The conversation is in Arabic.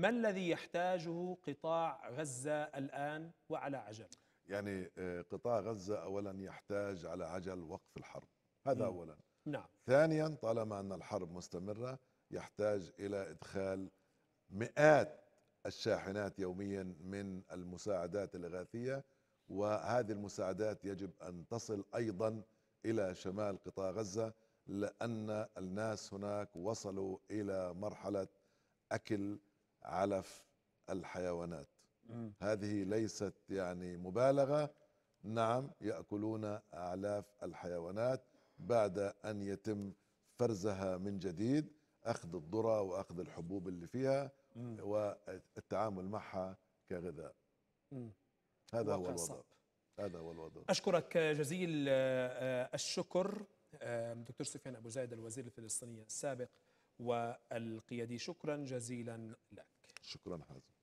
ما الذي يحتاجه قطاع غزة الآن وعلى عجل؟ يعني آه، قطاع غزة أولا يحتاج على عجل وقف الحرب هذا أولا نعم. ثانيا طالما أن الحرب مستمرة يحتاج إلى إدخال مئات الشاحنات يوميا من المساعدات الإغاثية وهذه المساعدات يجب أن تصل أيضا إلى شمال قطاع غزة لأن الناس هناك وصلوا إلى مرحلة أكل علف الحيوانات هذه ليست يعني مبالغه نعم ياكلون اعلاف الحيوانات بعد ان يتم فرزها من جديد اخذ الذره واخذ الحبوب اللي فيها والتعامل معها كغذاء هذا هو الوضع هذا هو الوضع اشكرك جزيل آه، آه، الشكر آه، دكتور سفيان ابو زايد الوزير الفلسطيني السابق والقيادي شكرا جزيلا لك شكرا حازم